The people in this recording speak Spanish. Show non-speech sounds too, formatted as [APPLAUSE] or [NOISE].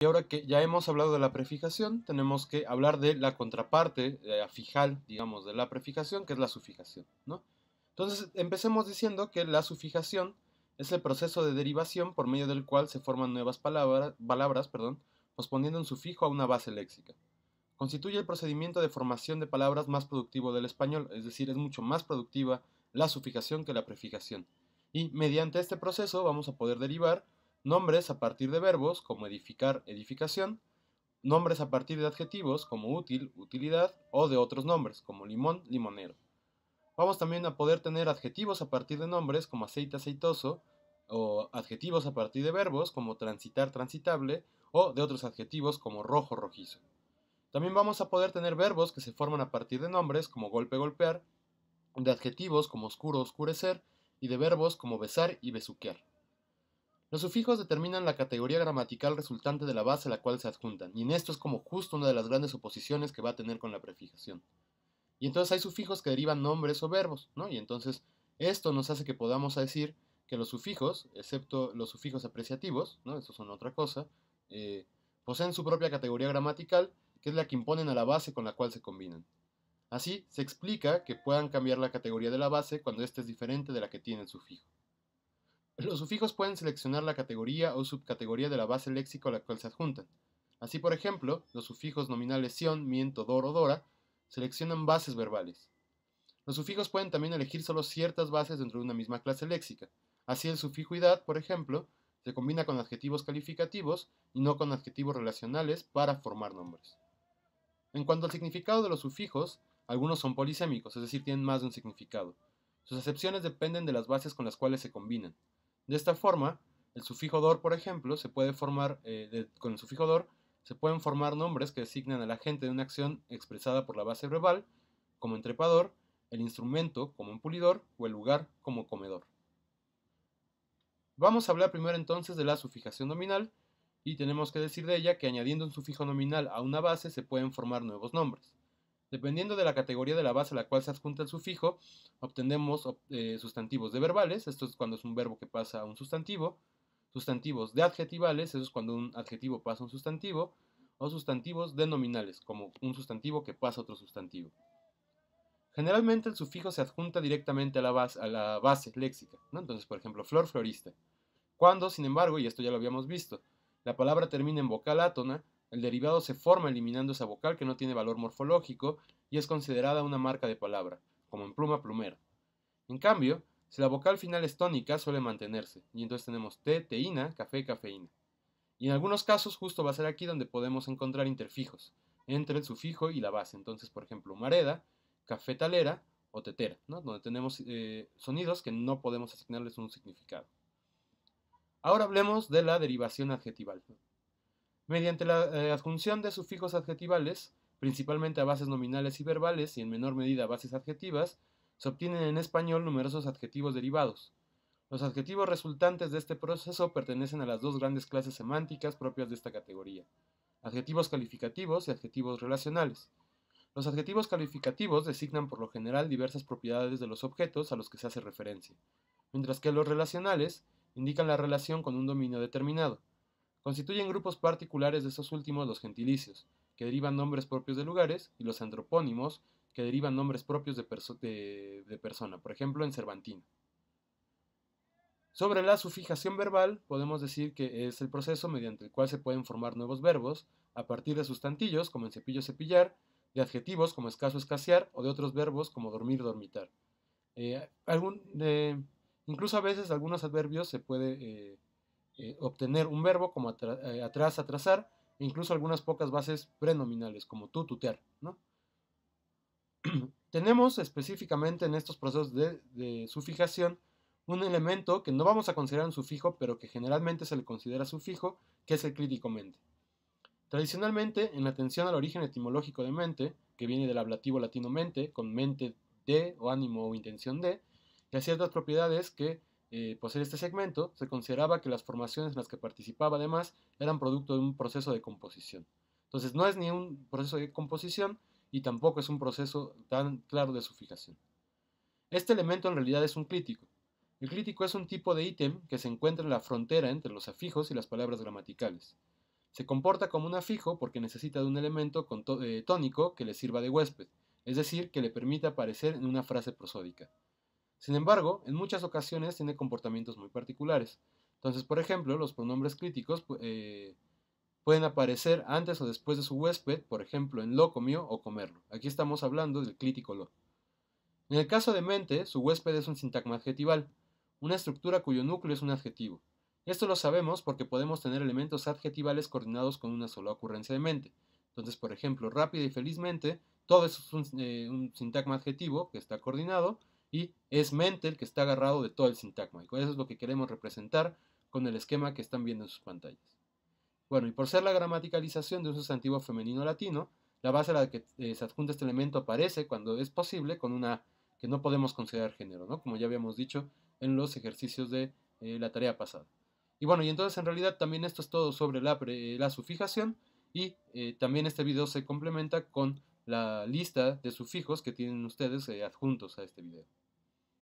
Y ahora que ya hemos hablado de la prefijación, tenemos que hablar de la contraparte eh, afijal, digamos, de la prefijación, que es la sufijación. ¿no? Entonces, empecemos diciendo que la sufijación es el proceso de derivación por medio del cual se forman nuevas palabras, perdón, posponiendo un sufijo a una base léxica. Constituye el procedimiento de formación de palabras más productivo del español, es decir, es mucho más productiva la sufijación que la prefijación. Y mediante este proceso vamos a poder derivar nombres a partir de verbos como edificar, edificación, nombres a partir de adjetivos como útil, utilidad o de otros nombres como limón, limonero. Vamos también a poder tener adjetivos a partir de nombres como aceite, aceitoso o adjetivos a partir de verbos como transitar, transitable o de otros adjetivos como rojo, rojizo. También vamos a poder tener verbos que se forman a partir de nombres como golpe, golpear, de adjetivos como oscuro, oscurecer y de verbos como besar y besuquear. Los sufijos determinan la categoría gramatical resultante de la base a la cual se adjuntan, y en esto es como justo una de las grandes oposiciones que va a tener con la prefijación. Y entonces hay sufijos que derivan nombres o verbos, ¿no? Y entonces esto nos hace que podamos decir que los sufijos, excepto los sufijos apreciativos, ¿no? Estos son otra cosa, eh, poseen su propia categoría gramatical, que es la que imponen a la base con la cual se combinan. Así, se explica que puedan cambiar la categoría de la base cuando ésta es diferente de la que tiene el sufijo. Los sufijos pueden seleccionar la categoría o subcategoría de la base léxica a la cual se adjuntan. Así, por ejemplo, los sufijos nominales sion, miento, dor o dora seleccionan bases verbales. Los sufijos pueden también elegir solo ciertas bases dentro de una misma clase léxica. Así, el sufijo idad, por ejemplo, se combina con adjetivos calificativos y no con adjetivos relacionales para formar nombres. En cuanto al significado de los sufijos, algunos son polisémicos, es decir, tienen más de un significado. Sus acepciones dependen de las bases con las cuales se combinan. De esta forma, el sufijo dor, por ejemplo, se puede formar, eh, con el sufijo dor, se pueden formar nombres que designan al agente de una acción expresada por la base verbal, como entrepador, el instrumento como pulidor o el lugar como comedor. Vamos a hablar primero entonces de la sufijación nominal y tenemos que decir de ella que añadiendo un sufijo nominal a una base se pueden formar nuevos nombres. Dependiendo de la categoría de la base a la cual se adjunta el sufijo, obtenemos eh, sustantivos de verbales, esto es cuando es un verbo que pasa a un sustantivo, sustantivos de adjetivales, eso es cuando un adjetivo pasa a un sustantivo, o sustantivos de nominales, como un sustantivo que pasa a otro sustantivo. Generalmente el sufijo se adjunta directamente a la base, a la base léxica, entonces por ejemplo flor, florista. Cuando, sin embargo, y esto ya lo habíamos visto, la palabra termina en vocal átona, el derivado se forma eliminando esa vocal que no tiene valor morfológico y es considerada una marca de palabra, como en pluma plumera. En cambio, si la vocal final es tónica, suele mantenerse, y entonces tenemos te, teína, café, cafeína. Y en algunos casos justo va a ser aquí donde podemos encontrar interfijos, entre el sufijo y la base. Entonces, por ejemplo, mareda, cafetalera o tetera, donde tenemos eh, sonidos que no podemos asignarles un significado. Ahora hablemos de la derivación adjetival mediante la eh, adjunción de sufijos adjetivales, principalmente a bases nominales y verbales y en menor medida a bases adjetivas, se obtienen en español numerosos adjetivos derivados. Los adjetivos resultantes de este proceso pertenecen a las dos grandes clases semánticas propias de esta categoría, adjetivos calificativos y adjetivos relacionales. Los adjetivos calificativos designan por lo general diversas propiedades de los objetos a los que se hace referencia, mientras que los relacionales indican la relación con un dominio determinado. Constituyen grupos particulares de estos últimos los gentilicios, que derivan nombres propios de lugares, y los antropónimos, que derivan nombres propios de, persona, por ejemplo en Cervantino. Sobre la sufijación verbal, podemos decir que es el proceso mediante el cual se pueden formar nuevos verbos a partir de sustantillos, como en cepillo cepillar, de adjetivos como escaso escasear o de otros verbos como dormir dormitar. Eh, eh, incluso a veces algunos adverbios se puede eh, eh, obtener un verbo como eh, atrás, atrasar, e incluso algunas pocas bases prenominales, como tú, tutear. ¿no? [CLEARS THROAT] Tenemos específicamente en estos procesos de, sufijación un elemento que no vamos a considerar un sufijo, pero que generalmente se le considera sufijo, que es el crítico mente. Tradicionalmente, en la atención al origen etimológico de mente, que viene del ablativo latino mente, con mente de o ánimo o intención de, y ciertas propiedades que eh, poseer pues, este segmento, se consideraba que las formaciones en las que participaba además eran producto de un proceso de composición. Entonces no es ni un proceso de composición y tampoco es un proceso tan claro de su Este elemento en realidad es un crítico. El crítico es un tipo de ítem que se encuentra en la frontera entre los afijos y las palabras gramaticales. Se comporta como un afijo porque necesita de un elemento eh, tónico que le sirva de huésped, es decir, que le permita aparecer en una frase prosódica. Sin embargo, en muchas ocasiones tiene comportamientos muy particulares. Entonces, por ejemplo, los pronombres críticos eh, pueden aparecer antes o después de su huésped, por ejemplo, en lo comió o comerlo. Aquí estamos hablando del crítico lo. En el caso de mente, su huésped es un sintagma adjetival, una estructura cuyo núcleo es un adjetivo. Esto lo sabemos porque podemos tener elementos adjetivales coordinados con una sola ocurrencia de mente. Entonces, por ejemplo, rápida y felizmente, todo es eh, un sintagma adjetivo que está coordinado y es mente el que está agarrado de todo el sintagma. Y eso es lo que queremos representar con el esquema que están viendo en sus pantallas. Bueno, y por ser la gramaticalización de un sustantivo femenino latino, la base a la que eh, se adjunta este elemento aparece cuando es posible con una que no podemos considerar género, ¿no? Como ya habíamos dicho en los ejercicios de eh, la tarea pasada. Y bueno, y entonces en realidad también esto es todo sobre la, eh, la sufijación y también este video se complementa con la lista de sufijos que tienen ustedes adjuntos a este video.